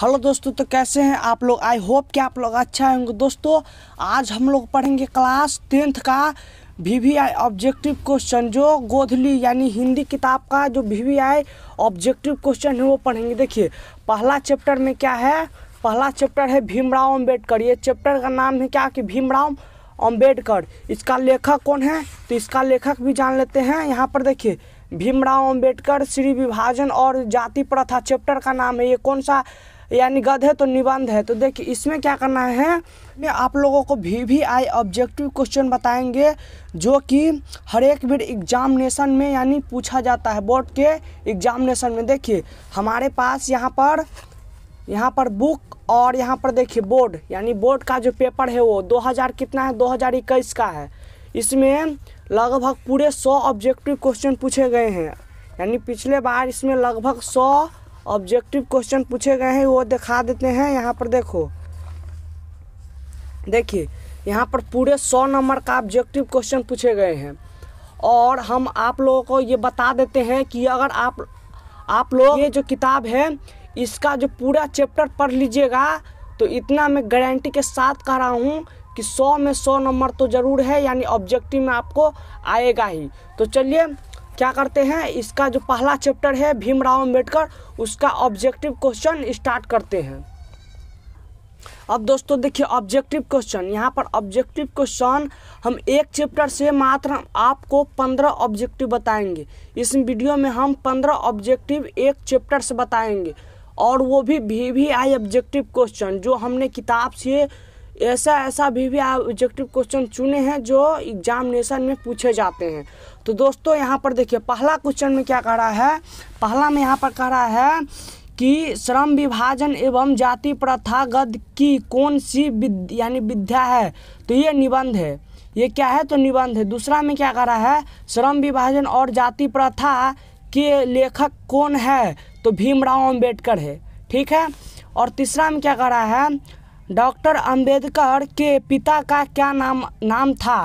hello दोस्तों तो कैसे हैं आप लोग आई होप कि आप लोग अच्छा होंगे दोस्तों आज हम लोग पढ़ेंगे क्लास टेंथ का V V I objective question जो गोधली यानी हिंदी किताब का जो V V I objective question है वो पढ़ेंगे देखिए पहला चैप्टर में क्या है पहला चैप्टर है भीमराव अम्बेडकर ये चैप्टर का नाम है क्या कि भीमराव अम्बेडकर इसका लेखक कौन है तो इसका लेखक भी जान लेते हैं यहाँ पर देखिए भीमराव अम्बेडकर श्री विभाजन और जाति प्रथा चैप्टर का नाम है ये कौन सा यानी गद है तो निबंध है तो देखिए इसमें क्या करना है मैं आप लोगों को भी वी आई ऑब्जेक्टिव क्वेश्चन बताएंगे जो कि हर एक बार एग्जामिनेशन में यानी पूछा जाता है बोर्ड के एग्जामिनेशन में देखिए हमारे पास यहाँ पर यहाँ पर बुक और यहाँ पर देखिए बोर्ड यानी बोर्ड का जो पेपर है वो 2000 कितना है 2021 का है इसमें लगभग पूरे 100 ऑब्जेक्टिव क्वेश्चन पूछे गए हैं यानी पिछले बार इसमें लगभग सौ ऑब्जेक्टिव क्वेश्चन पूछे गए हैं वो दिखा देते हैं यहाँ पर देखो देखिए यहाँ पर पूरे सौ नंबर का ऑब्जेक्टिव क्वेश्चन पूछे गए हैं और हम आप लोगों को ये बता देते हैं कि अगर आप आप लोग ये जो किताब है इसका जो पूरा चैप्टर पढ़ लीजिएगा तो इतना मैं गारंटी के साथ कह रहा हूँ कि सौ में सौ नंबर तो ज़रूर है यानी ऑब्जेक्टिव में आपको आएगा ही तो चलिए क्या करते हैं इसका जो पहला चैप्टर है भीमराव अम्बेडकर उसका ऑब्जेक्टिव क्वेश्चन स्टार्ट करते हैं अब दोस्तों देखिए ऑब्जेक्टिव क्वेश्चन यहाँ पर ऑब्जेक्टिव क्वेश्चन हम एक चैप्टर से मात्र आपको पंद्रह ऑब्जेक्टिव बताएंगे इस वीडियो में हम पंद्रह ऑब्जेक्टिव एक चैप्टर से बताएंगे और वो भी V V I objective question जो हमने किताब से ऐसा ऐसा भी भी आप ऑब्जेक्टिव क्वेश्चन चुने हैं जो एग्जामिनेशन में पूछे जाते हैं तो दोस्तों यहाँ पर देखिए पहला क्वेश्चन में क्या कह रहा है पहला में यहाँ पर कह रहा है कि श्रम विभाजन एवं जाति प्रथागत की कौन सी विद, यानी विद्या है तो ये निबंध है ये क्या है तो निबंध है दूसरा में क्या कह रहा है श्रम विभाजन और जाति प्रथा के लेखक कौन है तो भीमराव अम्बेडकर है ठीक है और तीसरा में क्या कह रहा है डॉक्टर अंबेडकर के पिता का क्या नाम नाम था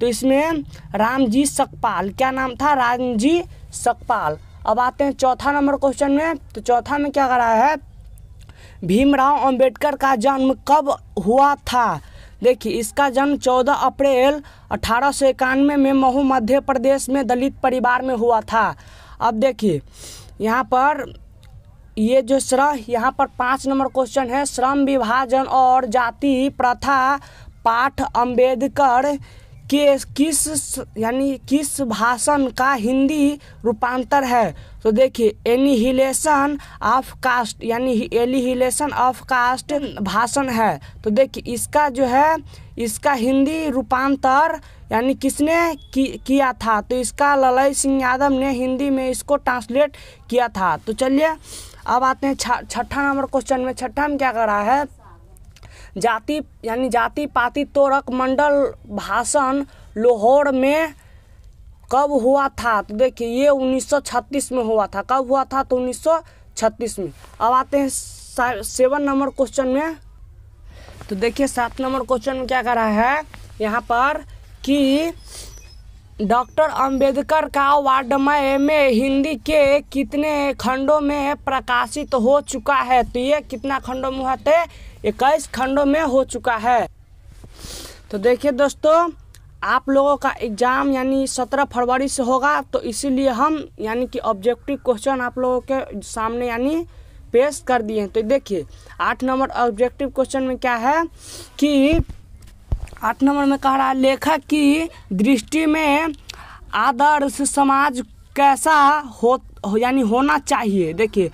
तो इसमें रामजी सकपाल क्या नाम था रामजी सकपाल अब आते हैं चौथा नंबर क्वेश्चन में तो चौथा में क्या करा है भीमराव अंबेडकर का जन्म कब हुआ था देखिए इसका जन्म 14 अप्रैल अठारह सौ इक्यानवे में महू मध्य प्रदेश में दलित परिवार में हुआ था अब देखिए यहाँ पर ये जो श्रह यहाँ पर पाँच नंबर क्वेश्चन है श्रम विभाजन और जाति प्रथा पाठ अंबेडकर के किस यानी किस भाषण का हिंदी रूपांतर है तो देखिए एनिहिलेशन ऑफ कास्ट यानी एलिहिलेशन ऑफ कास्ट भाषण है तो देखिए इसका जो है इसका हिंदी रूपांतर यानी किसने कि, किया था तो इसका ललय सिंह यादव ने हिंदी में इसको ट्रांसलेट किया था तो चलिए अब आते हैं छठा नंबर क्वेश्चन में छठा में क्या कर रहा है जाति यानी जाति पाति तोरक मंडल भाषण लाहौर में कब हुआ था तो देखिए ये 1936 में हुआ था कब हुआ था तो 1936 में अब आते हैं सेवन नंबर क्वेश्चन में तो देखिए सात नंबर क्वेश्चन में क्या कर रहा है यहाँ पर कि डॉक्टर अंबेडकर का वाडमय में हिंदी के कितने खंडों में प्रकाशित हो चुका है तो ये कितना खंडों में हुआ थे तो इक्कीस खंडों में हो चुका है तो देखिए दोस्तों आप लोगों का एग्ज़ाम यानी सत्रह फरवरी से होगा तो इसीलिए हम यानी कि ऑब्जेक्टिव क्वेश्चन आप लोगों के सामने यानी पेश कर दिए हैं तो देखिए आठ नंबर ऑब्जेक्टिव क्वेश्चन में क्या है कि आठ नंबर में कह रहा है लेखक की दृष्टि में आदर्श समाज कैसा हो यानी होना चाहिए देखिए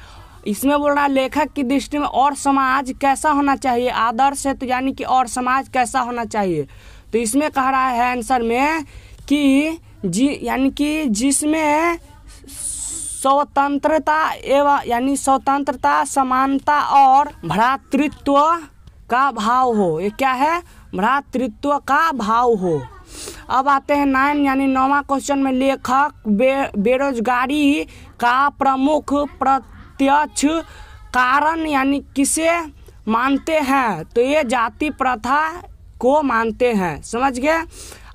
इसमें बोल रहा है लेखक की दृष्टि में और समाज कैसा होना चाहिए आदर्श है तो यानी कि और समाज कैसा होना चाहिए तो इसमें कह रहा है आंसर में कि जी यानी कि जिसमें स्वतंत्रता एवं यानी स्वतंत्रता समानता और भ्रातृत्व का भाव हो ये क्या है भ्रातृत्व का भाव हो अब आते हैं नाइन यानी नौवा क्वेश्चन में लेखक बे बेरोजगारी का प्रमुख प्रत्यक्ष कारण यानी किसे मानते हैं तो ये जाति प्रथा को मानते हैं समझ गए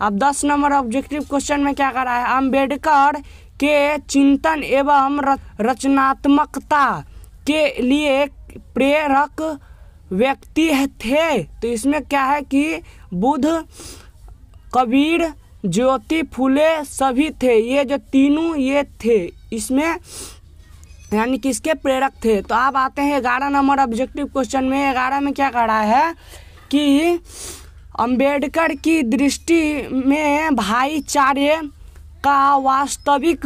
अब दस नंबर ऑब्जेक्टिव क्वेश्चन में क्या करा है अम्बेडकर के चिंतन एवं रचनात्मकता के लिए प्रेरक व्यक्ति थे तो इसमें क्या है कि बुध कबीर ज्योति फूले सभी थे ये जो तीनों ये थे इसमें यानी किसके प्रेरक थे तो आप आते हैं ग्यारह नंबर ऑब्जेक्टिव क्वेश्चन में ग्यारह में क्या कह रहा है कि अंबेडकर की दृष्टि में भाईचारे का वास्तविक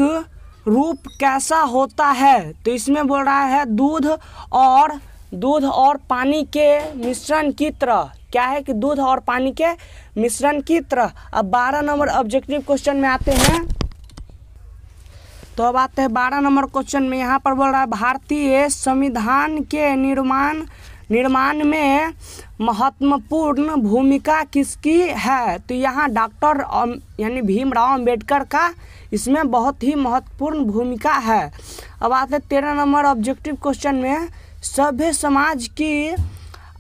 रूप कैसा होता है तो इसमें बोल रहा है दूध और दूध और पानी के मिश्रण की तरह क्या है कि दूध और पानी के मिश्रण की तरह अब बारह नंबर ऑब्जेक्टिव क्वेश्चन में आते हैं तो अब आते हैं बारह नंबर क्वेश्चन में यहाँ पर बोल रहा है भारतीय संविधान के निर्माण निर्माण में महत्वपूर्ण भूमिका किसकी है तो यहाँ डॉक्टर यानी भीमराव अंबेडकर का इसमें बहुत ही महत्वपूर्ण भूमिका है अब आते तेरह नंबर ऑब्जेक्टिव क्वेश्चन में सभ्य समाज की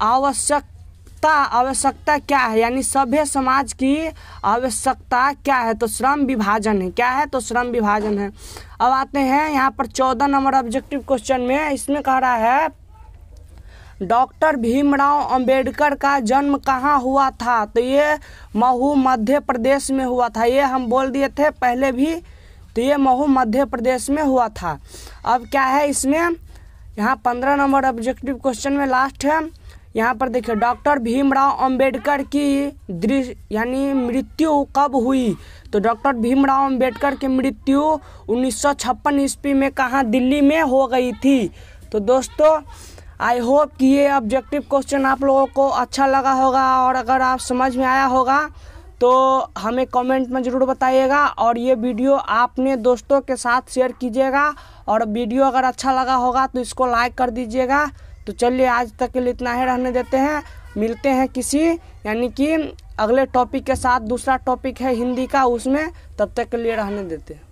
आवश्यकता आवश्यकता क्या है यानी सभ्य समाज की आवश्यकता क्या है तो श्रम विभाजन है क्या है तो श्रम विभाजन है अब आते हैं यहाँ पर चौदह नंबर ऑब्जेक्टिव क्वेश्चन में इसमें कह रहा है डॉक्टर भीमराव अंबेडकर का जन्म कहाँ हुआ था तो ये महू मध्य प्रदेश में हुआ था ये हम बोल दिए थे पहले भी तो ये महू मध्य प्रदेश में हुआ था अब क्या है इसमें यहाँ पंद्रह नंबर ऑब्जेक्टिव क्वेश्चन में लास्ट है यहाँ पर देखिए डॉक्टर भीमराव अंबेडकर की दृश्य यानी मृत्यु कब हुई तो डॉक्टर भीमराव अंबेडकर की मृत्यु उन्नीस सौ छप्पन ईस्वी में कहाँ दिल्ली में हो गई थी तो दोस्तों आई होप कि ये ऑब्जेक्टिव क्वेश्चन आप लोगों को अच्छा लगा होगा और अगर आप समझ में आया होगा तो हमें कमेंट में ज़रूर बताइएगा और ये वीडियो आपने दोस्तों के साथ शेयर कीजिएगा और वीडियो अगर अच्छा लगा होगा तो इसको लाइक कर दीजिएगा तो चलिए आज तक के लिए इतना ही रहने देते हैं मिलते हैं किसी यानी कि अगले टॉपिक के साथ दूसरा टॉपिक है हिंदी का उसमें तब तक के लिए रहने देते हैं